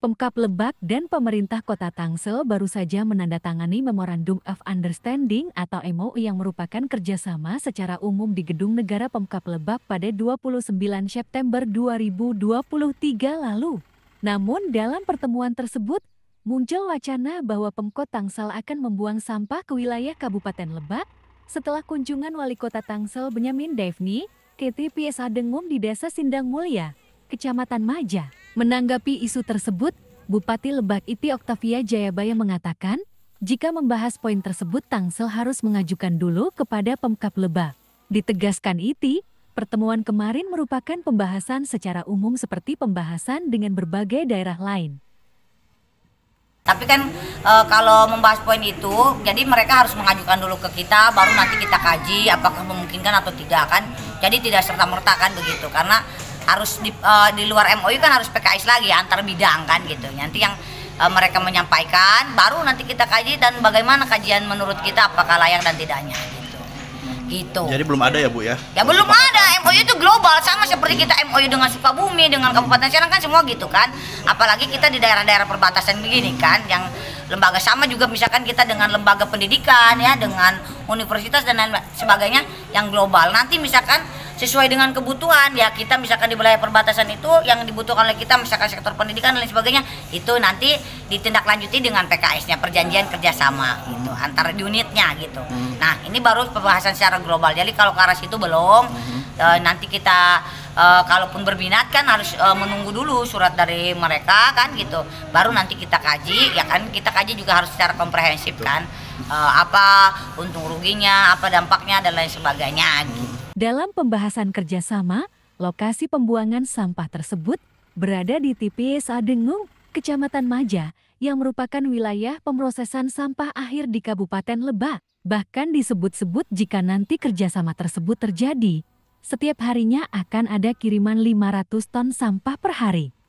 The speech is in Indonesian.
Pemkap Lebak dan pemerintah kota Tangsel baru saja menandatangani Memorandum of Understanding atau MOU yang merupakan kerjasama secara umum di Gedung Negara Pemkap Lebak pada 29 September 2023 lalu. Namun dalam pertemuan tersebut, muncul wacana bahwa Pemkot Tangsel akan membuang sampah ke wilayah Kabupaten Lebak setelah kunjungan Wali Kota Tangsel Benyamin Devni ke TPS di Desa Sindang Mulia. Kecamatan Maja. Menanggapi isu tersebut, Bupati Lebak Iti Oktavia Jayabaya mengatakan, jika membahas poin tersebut Tangsel harus mengajukan dulu kepada Pemkap Lebak. Ditegaskan Iti, pertemuan kemarin merupakan pembahasan secara umum seperti pembahasan dengan berbagai daerah lain. Tapi kan e, kalau membahas poin itu, jadi mereka harus mengajukan dulu ke kita, baru nanti kita kaji apakah memungkinkan atau tidak kan. Jadi tidak serta merta kan begitu, karena harus di, uh, di luar MOU kan harus PKS lagi antar bidang kan gitu. Nanti yang uh, mereka menyampaikan baru nanti kita kaji dan bagaimana kajian menurut kita apakah layak dan tidaknya gitu. gitu. Jadi belum ada ya, Bu ya? Ya belum ada. MOU itu global sama seperti kita MOU dengan Sukabumi, dengan Kabupaten Serang kan semua gitu kan. Apalagi kita di daerah-daerah perbatasan begini kan yang lembaga sama juga misalkan kita dengan lembaga pendidikan ya, dengan universitas dan lain sebagainya yang global. Nanti misalkan sesuai dengan kebutuhan ya kita misalkan di wilayah perbatasan itu yang dibutuhkan oleh kita misalkan sektor pendidikan dan lain sebagainya itu nanti ditindaklanjuti dengan PKS-nya perjanjian kerjasama gitu hmm. antar unitnya gitu hmm. nah ini baru pembahasan secara global jadi kalau ke arah situ belum hmm. e, nanti kita e, kalaupun berminat kan harus e, menunggu dulu surat dari mereka kan gitu baru nanti kita kaji ya kan kita kaji juga harus secara komprehensif Betul. kan e, apa untung ruginya apa dampaknya dan lain sebagainya gitu dalam pembahasan kerjasama, lokasi pembuangan sampah tersebut berada di TPS Adengung, Kecamatan Maja, yang merupakan wilayah pemrosesan sampah akhir di Kabupaten Lebak. Bahkan disebut-sebut jika nanti kerjasama tersebut terjadi, setiap harinya akan ada kiriman 500 ton sampah per hari.